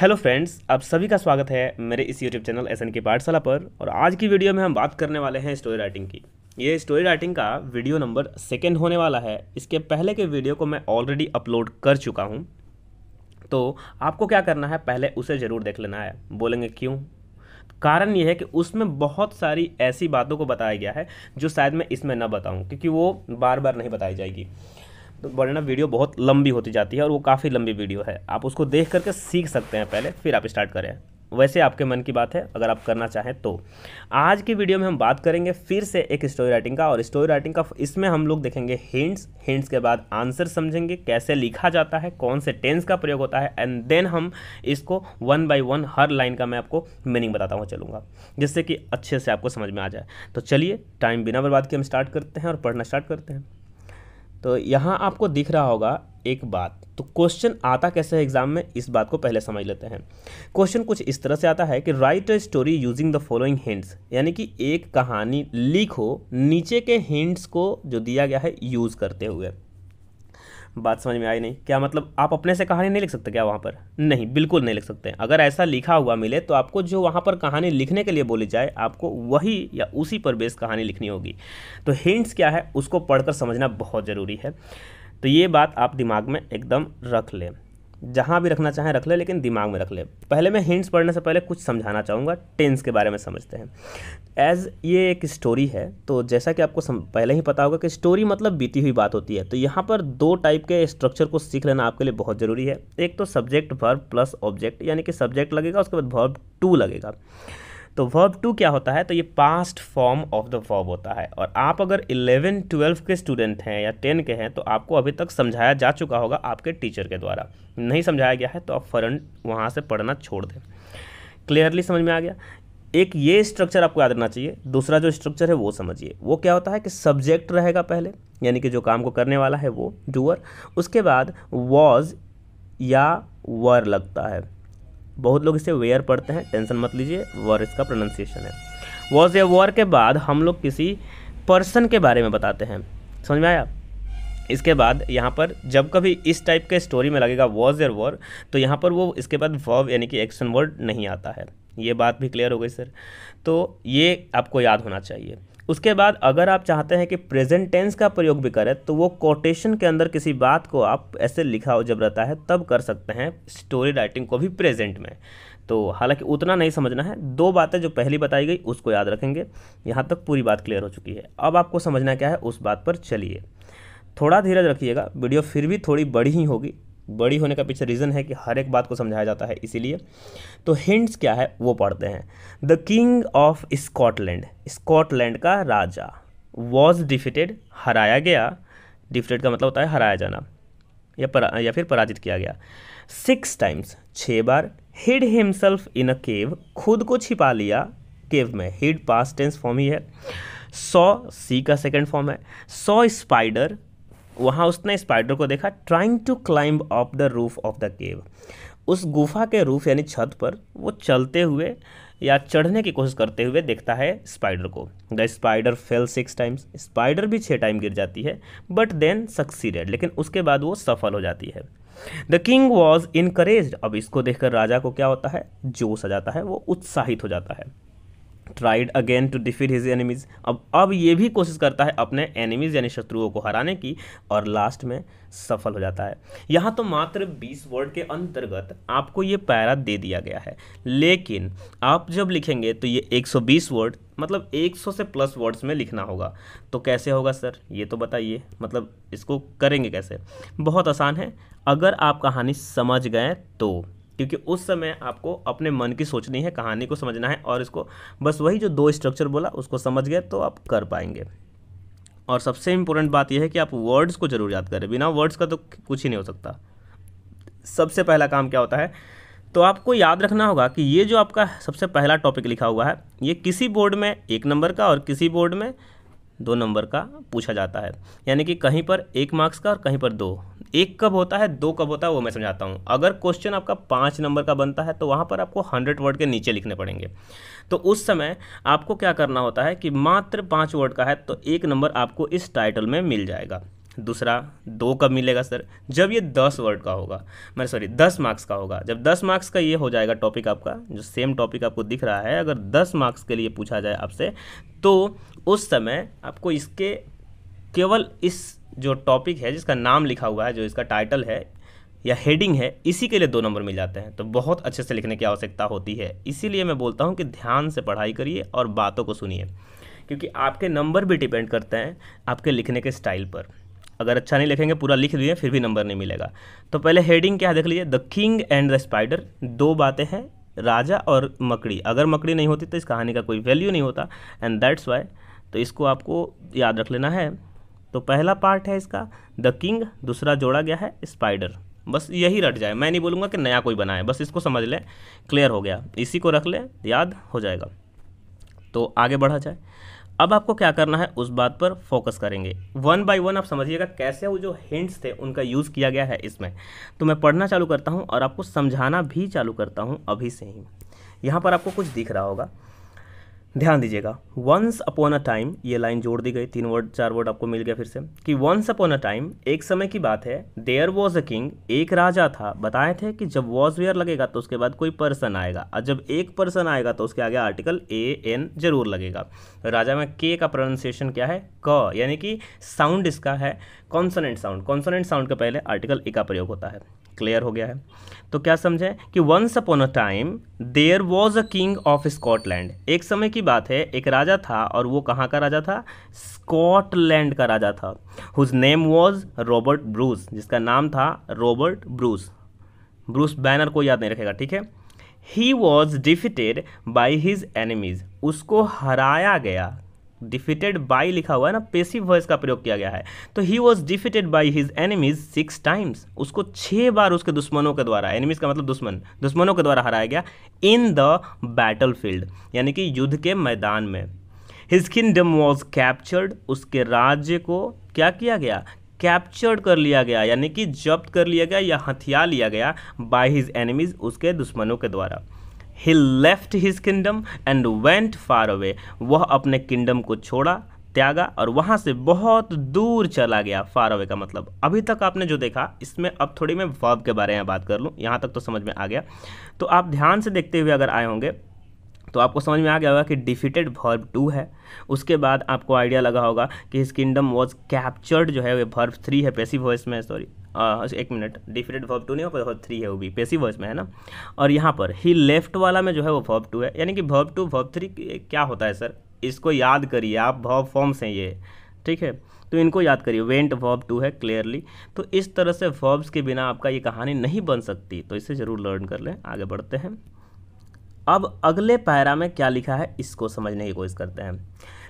hello friends आप सभी का स्वागत है मेरे इस यूट्यूब चैनल एस एन के पाठशाला पर और आज की वीडियो में हम बात करने वाले हैं स्टोरी राइटिंग की ये स्टोरी राइटिंग का वीडियो नंबर सेकेंड होने वाला है इसके पहले के वीडियो को मैं ऑलरेडी अपलोड कर चुका हूँ तो आपको क्या करना है पहले उसे ज़रूर देख लेना है बोलेंगे क्यों कारण यह है कि उसमें बहुत सारी ऐसी बातों को बताया गया है जो शायद मैं इसमें न बताऊँ क्योंकि वो बार बार नहीं बताई जाएगी तो वरना वीडियो बहुत लंबी होती जाती है और वो काफ़ी लंबी वीडियो है आप उसको देख करके सीख सकते हैं पहले फिर आप स्टार्ट करें वैसे आपके मन की बात है अगर आप करना चाहें तो आज की वीडियो में हम बात करेंगे फिर से एक स्टोरी राइटिंग का और स्टोरी राइटिंग का इसमें हम लोग देखेंगे हिंट्स हिंट्स के बाद आंसर समझेंगे कैसे लिखा जाता है कौन से टेंस का प्रयोग होता है एंड देन हम इसको वन बाय वन हर लाइन का मैं आपको मीनिंग बताता हुआ चलूँगा जिससे कि अच्छे से आपको समझ में आ जाए तो चलिए टाइम बिना बर्बाद के हम स्टार्ट करते हैं और पढ़ना स्टार्ट करते हैं तो यहाँ आपको दिख रहा होगा एक बात तो क्वेश्चन आता कैसे है एग्जाम में इस बात को पहले समझ लेते हैं क्वेश्चन कुछ इस तरह से आता है कि write a story using the following hints यानी कि एक कहानी लिखो नीचे के हिंट्स को जो दिया गया है यूज़ करते हुए बात समझ में आई नहीं क्या मतलब आप अपने से कहानी नहीं लिख सकते क्या वहाँ पर नहीं बिल्कुल नहीं लिख सकते अगर ऐसा लिखा हुआ मिले तो आपको जो वहाँ पर कहानी लिखने के लिए बोली जाए आपको वही या उसी पर बेस कहानी लिखनी होगी तो हिंट्स क्या है उसको पढ़कर समझना बहुत ज़रूरी है तो ये बात आप दिमाग में एकदम रख लें जहाँ भी रखना चाहें रख ले लेकिन दिमाग में रख ले पहले मैं हिंट्स पढ़ने से पहले कुछ समझाना चाहूँगा टेंस के बारे में समझते हैं एज ये एक स्टोरी है तो जैसा कि आपको सम, पहले ही पता होगा कि स्टोरी मतलब बीती हुई बात होती है तो यहाँ पर दो टाइप के स्ट्रक्चर को सीख लेना आपके लिए बहुत ज़रूरी है एक तो सब्जेक्ट वर्ब प्लस ऑब्जेक्ट यानी कि सब्जेक्ट लगेगा उसके बाद वर्ब टू लगेगा तो वर्ब टू क्या होता है तो ये past form of the verb होता है और आप अगर इलेवन ट्वेल्व के स्टूडेंट हैं या टेन के हैं तो आपको अभी तक समझाया जा चुका होगा आपके टीचर के द्वारा नहीं समझाया गया है तो आप फ़ौरन वहाँ से पढ़ना छोड़ दें क्लियरली समझ में आ गया एक ये स्ट्रक्चर आपको याद रखना चाहिए दूसरा जो स्ट्रक्चर है वो समझिए वो क्या होता है कि सब्जेक्ट रहेगा पहले यानी कि जो काम को करने वाला है वो डूअर उसके बाद वॉज या वर लगता है बहुत लोग इसे वेयर पढ़ते हैं टेंशन मत लीजिए वर इसका प्रोनाउंसिएशन है वॉज ए वॉर के बाद हम लोग किसी पर्सन के बारे में बताते हैं समझ में आया इसके बाद यहाँ पर जब कभी इस टाइप के स्टोरी में लगेगा वॉज एयर वॉर तो यहाँ पर वो इसके बाद वॉव यानी कि एक्शन वर्ड नहीं आता है ये बात भी क्लियर हो गई सर तो ये आपको याद होना चाहिए उसके बाद अगर आप चाहते हैं कि प्रेजेंट टेंस का प्रयोग भी करें तो वो कोटेशन के अंदर किसी बात को आप ऐसे लिखा हो जब रहता है तब कर सकते हैं स्टोरी राइटिंग को भी प्रेजेंट में तो हालांकि उतना नहीं समझना है दो बातें जो पहली बताई गई उसको याद रखेंगे यहाँ तक पूरी बात क्लियर हो चुकी है अब आपको समझना क्या है उस बात पर चलिए थोड़ा धीरज रखिएगा वीडियो फिर भी थोड़ी बड़ी ही होगी बड़ी होने का पीछे रीज़न है कि हर एक बात को समझाया जाता है इसीलिए तो हिंट्स क्या है वो पढ़ते हैं the king of Scotland Scotland का राजा वॉज डिफिटेड हराया गया डिफिटेड का मतलब होता है हराया जाना या परा या फिर पराजित किया गया सिक्स टाइम्स छः बार हिड हिमसेल्फ इन अ केव खुद को छिपा लिया केव में हिड पास टेंस फॉर्म ही है सौ सी का सेकेंड फॉर्म है सौ स्पाइडर वहाँ उसने स्पाइडर को देखा trying to climb of the roof of the cave उस गुफा के रूफ यानी छत पर वो चलते हुए या चढ़ने की कोशिश करते हुए देखता है स्पाइडर को the spider fell six times spider भी छः टाइम गिर जाती है बट देन सक्सीडेड लेकिन उसके बाद वो सफल हो जाती है द किंग वॉज इनकरेज अब इसको देखकर राजा को क्या होता है जोश आ जाता है वो उत्साहित हो जाता है tried again to defeat his enemies अब अब ये भी कोशिश करता है अपने एनिमीज़ यानी शत्रुओं को हराने की और लास्ट में सफल हो जाता है यहाँ तो मात्र 20 वर्ड के अंतर्गत आपको ये पैरा दे दिया गया है लेकिन आप जब लिखेंगे तो ये 120 वर्ड मतलब 100 से प्लस वर्ड्स में लिखना होगा तो कैसे होगा सर ये तो बताइए मतलब इसको करेंगे कैसे बहुत आसान है अगर आप कहानी समझ गए तो क्योंकि उस समय आपको अपने मन की सोचनी है कहानी को समझना है और इसको बस वही जो दो स्ट्रक्चर बोला उसको समझ गए तो आप कर पाएंगे और सबसे इम्पोर्टेंट बात यह है कि आप वर्ड्स को जरूर याद करें बिना वर्ड्स का तो कुछ ही नहीं हो सकता सबसे पहला काम क्या होता है तो आपको याद रखना होगा कि ये जो आपका सबसे पहला टॉपिक लिखा हुआ है ये किसी बोर्ड में एक नंबर का और किसी बोर्ड में दो नंबर का पूछा जाता है यानी कि कहीं पर एक मार्क्स का और कहीं पर दो एक कब होता है दो कब होता है वो मैं समझाता हूँ अगर क्वेश्चन आपका पाँच नंबर का बनता है तो वहाँ पर आपको हंड्रेड वर्ड के नीचे लिखने पड़ेंगे तो उस समय आपको क्या करना होता है कि मात्र पाँच वर्ड का है तो एक नंबर आपको इस टाइटल में मिल जाएगा दूसरा दो कब मिलेगा सर जब ये दस वर्ड का होगा मैं सॉरी दस मार्क्स का होगा जब दस मार्क्स का ये हो जाएगा टॉपिक आपका जो सेम टॉपिक आपको दिख रहा है अगर दस मार्क्स के लिए पूछा जाए आपसे तो उस समय आपको इसके केवल इस जो टॉपिक है जिसका नाम लिखा हुआ है जो इसका टाइटल है या हेडिंग है इसी के लिए दो नंबर मिल जाते हैं तो बहुत अच्छे से लिखने की आवश्यकता होती है इसीलिए मैं बोलता हूँ कि ध्यान से पढ़ाई करिए और बातों को सुनिए क्योंकि आपके नंबर भी डिपेंड करते हैं आपके लिखने के स्टाइल पर अगर अच्छा नहीं लिखेंगे पूरा लिख दिए फिर भी नंबर नहीं मिलेगा तो पहले हेडिंग क्या देख लीजिए the king and the spider दो बातें हैं राजा और मकड़ी अगर मकड़ी नहीं होती तो इस कहानी का कोई वैल्यू नहीं होता एंड दैट्स वाई तो इसको आपको याद रख लेना है तो पहला पार्ट है इसका द किंग दूसरा जोड़ा गया है स्पाइडर बस यही रट जाए मैं नहीं बोलूँगा कि नया कोई बनाए बस इसको समझ लें क्लियर हो गया इसी को रख लें याद हो जाएगा तो आगे बढ़ा जाए अब आपको क्या करना है उस बात पर फोकस करेंगे वन बाय वन आप समझिएगा कैसे वो जो हिंट्स थे उनका यूज़ किया गया है इसमें तो मैं पढ़ना चालू करता हूँ और आपको समझाना भी चालू करता हूँ अभी से ही यहाँ पर आपको कुछ दिख रहा होगा ध्यान दीजिएगा वंस अपॉन अ टाइम ये लाइन जोड़ दी गई तीन वर्ड चार वर्ड आपको मिल गया फिर से कि वंस अपॉन अ टाइम एक समय की बात है देयर वॉज अ किंग एक राजा था बताए थे कि जब वॉज वेयर लगेगा तो उसके बाद कोई पर्सन आएगा और जब एक पर्सन आएगा तो उसके आगे आर्टिकल ए एन जरूर लगेगा राजा में के का प्रोनाउंसिएशन क्या है क यानी कि साउंड इसका है कॉन्सोनेंट साउंड कॉन्सोनेंट साउंड के पहले आर्टिकल ए का प्रयोग होता है क्लियर हो गया है तो क्या समझे कि once upon a time there was a king of Scotland एक समय की बात है एक राजा था और वो कहाँ का राजा था स्कॉटलैंड का राजा था whose name was Robert Bruce जिसका नाम था रॉबर्ट ब्रूस ब्रूस बैनर को याद नहीं रखेगा ठीक है he was defeated by his enemies उसको हराया गया डिफिटेड बाई लिखा हुआ है ना पेसिव वॉइस का प्रयोग किया गया है तो he was defeated by his enemies six times उसको छः बार उसके दुश्मनों के द्वारा एनिमीज का मतलब दुश्मन दुश्मनों के द्वारा हराया गया इन द बैटल फील्ड यानी कि युद्ध के मैदान में हिज किंगडम वॉज कैप्चर्ड उसके राज्य को क्या किया गया कैप्चर्ड कर लिया गया यानी कि जब्त कर लिया गया या हथिया लिया गया बाय हिज एनिमीज उसके दुश्मनों के द्वारा he left his kingdom and went far away वह अपने किंगडम को छोड़ा त्यागा और वहाँ से बहुत दूर चला गया फार अवे का मतलब अभी तक आपने जो देखा इसमें अब थोड़ी मैं वर्ब के बारे में बात कर लूँ यहाँ तक तो समझ में आ गया तो आप ध्यान से देखते हुए अगर आए होंगे तो आपको समझ में आ गया होगा कि डिफिटेड वर्ब टू है उसके बाद आपको आइडिया लगा होगा कि हिज किंगडम वॉज कैप्चर्ड जो है वे वर्ब थ्री है पेसी वॉइस में सॉरी एक मिनट डिफिटेड वर्ब टू नहीं हो वर्ब थ्री है वो भी पेसी वॉइस में है ना और यहाँ पर ही लेफ्ट वाला में जो है वो वर्ब टू है यानी कि वर्ब टू वर्ब थ्री क्या होता है सर इसको याद करिए आप वर्ब फॉर्म्स हैं ये ठीक है तो इनको याद करिए वेंट वर्ब टू है क्लियरली तो इस तरह से वर्ब्स के बिना आपका ये कहानी नहीं बन सकती तो इसे ज़रूर लर्न कर लें आगे बढ़ते हैं अब अगले पैरा में क्या लिखा है इसको समझने की कोशिश करते हैं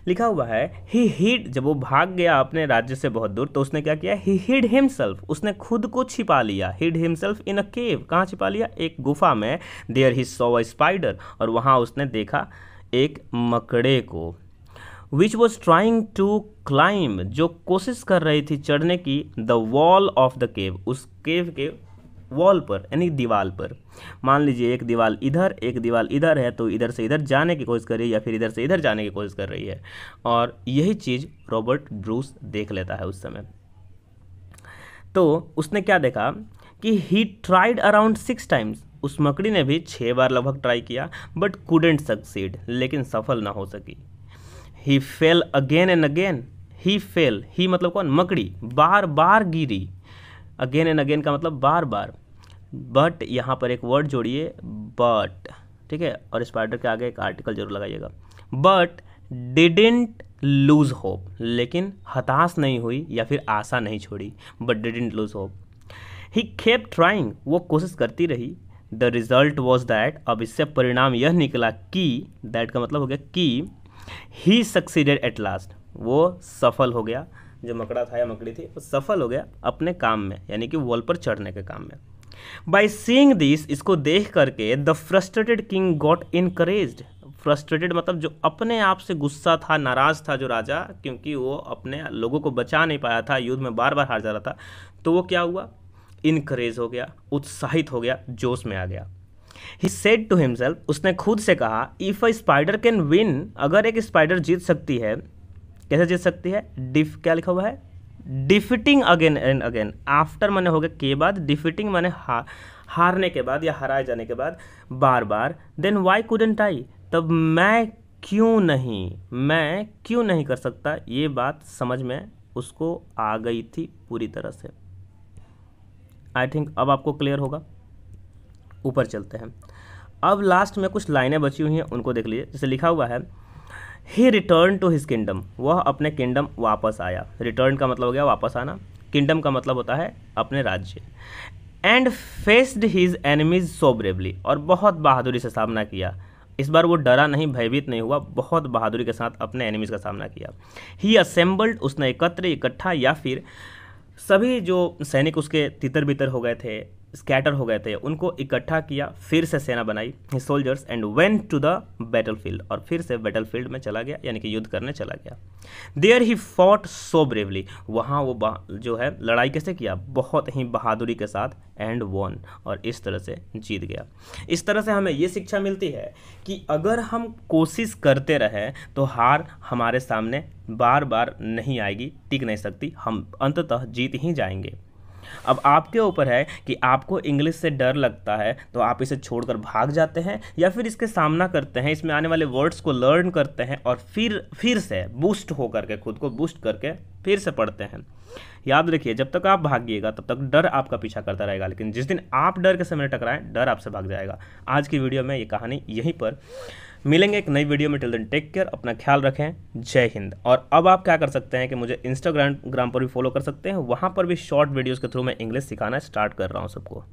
लिखा हुआ है ही हिड जब वो भाग गया अपने राज्य से बहुत दूर तो उसने क्या किया ही हिड हिमसेल्फ उसने खुद को छिपा लिया हिड हिमसेल्फ इन अ केव कहाँ छिपा लिया एक गुफा में there he so a spider और वहाँ उसने देखा एक मकड़े को which was trying to climb जो कोशिश कर रही थी चढ़ने की the wall of the cave उस केव के वॉल पर यानी दीवाल पर मान लीजिए एक दीवाल इधर एक दीवाल इधर है तो इधर से इधर जाने की कोशिश कर रही है या फिर इधर से इधर जाने की कोशिश कर रही है और यही चीज़ रॉबर्ट ब्रूस देख लेता है उस समय तो उसने क्या देखा कि he tried around six times उस मकड़ी ने भी छः बार लगभग ट्राई किया बट कूडेंट सक्सीड लेकिन सफल ना हो सकी he fell again and again he fell he मतलब कौन मकड़ी बार बार गिरी अगेन एंड अगेन का मतलब बार बार बट यहाँ पर एक वर्ड जोड़िए बट ठीक है और स्पाइडर के आगे एक आर्टिकल जरूर लगाइएगा बट डिडेंट लूज होप लेकिन हताश नहीं हुई या फिर आशा नहीं छोड़ी but didn't lose hope he kept trying वो कोशिश करती रही द रिजल्ट वॉज दैट अब इससे परिणाम यह निकला कि दैट का मतलब हो गया कि ही सक्सीडेड एट लास्ट वो सफल हो गया जो मकड़ा था या मकड़ी थी वो सफल हो गया अपने काम में यानी कि वॉल पर चढ़ने के काम में बाई सींग दिस इसको देख करके the frustrated king got encourage frustrated मतलब जो अपने आप से गुस्सा था नाराज़ था जो राजा क्योंकि वो अपने लोगों को बचा नहीं पाया था युद्ध में बार बार हार जा रहा था तो वो क्या हुआ इनकरेज हो गया उत्साहित हो गया जोश में आ गया ही सेड टू हिमसेल्फ उसने खुद से कहा if a spider can win अगर एक स्पाइडर जीत सकती है कैसे जीत सकती है डिफ क्या लिखा हुआ है defeating again and again after मैंने हो गया के बाद डिफिटिंग मैंने हा, हारने के बाद या हराए जाने के बाद बार बार देन वाई कुडेंट आई तब मैं क्यों नहीं मैं क्यों नहीं कर सकता ये बात समझ में उसको आ गई थी पूरी तरह से आई थिंक अब आपको क्लियर होगा ऊपर चलते हैं अब लास्ट में कुछ लाइनें बची हुई हैं उनको देख लीजिए जैसे लिखा हुआ है he return to his kingdom वह अपने किंगडम वापस आया रिटर्न का मतलब हो गया वापस आना किंगडम का मतलब होता है अपने राज्य and faced his enemies so bravely और बहुत बहादुरी से सामना किया इस बार वो डरा नहीं भयभीत नहीं हुआ बहुत बहादुरी के साथ अपने एनिमीज का सामना किया ही असेंबल्ड उसने एकत्र इकट्ठा या फिर सभी जो सैनिक उसके तितर बितर हो गए थे स्कैटर हो गए थे उनको इकट्ठा किया फिर से सेना बनाई soldiers and went to the battle field और फिर से बैटल फील्ड में चला गया यानी कि युद्ध करने चला गया there he fought so bravely वहाँ वो जो है लड़ाई कैसे किया बहुत ही बहादुरी के साथ एंड वॉन और इस तरह से जीत गया इस तरह से हमें ये शिक्षा मिलती है कि अगर हम कोशिश करते रहें तो हार हमारे सामने बार बार नहीं आएगी टिक नहीं सकती हम अंततः जीत ही जाएंगे अब आपके ऊपर है कि आपको इंग्लिश से डर लगता है तो आप इसे छोड़कर भाग जाते हैं या फिर इसके सामना करते हैं इसमें आने वाले वर्ड्स को लर्न करते हैं और फिर फिर से बूस्ट हो करके खुद को बूस्ट करके फिर से पढ़ते हैं याद रखिए जब तक आप भागिएगा तब तक डर आपका पीछा करता रहेगा लेकिन जिस दिन आप डर के समय टकराएं डर आपसे भाग जाएगा आज की वीडियो में ये कहानी यहीं पर मिलेंगे एक नई वीडियो में टिल दिन टेक केयर अपना ख्याल रखें जय हिंद और अब आप क्या कर सकते हैं कि मुझे इंस्टाग्राम ग्राम पर भी फॉलो कर सकते हैं वहाँ पर भी शॉर्ट वीडियोज़ के थ्रू मैं इंग्लिश सिखाना स्टार्ट कर रहा हूँ सबको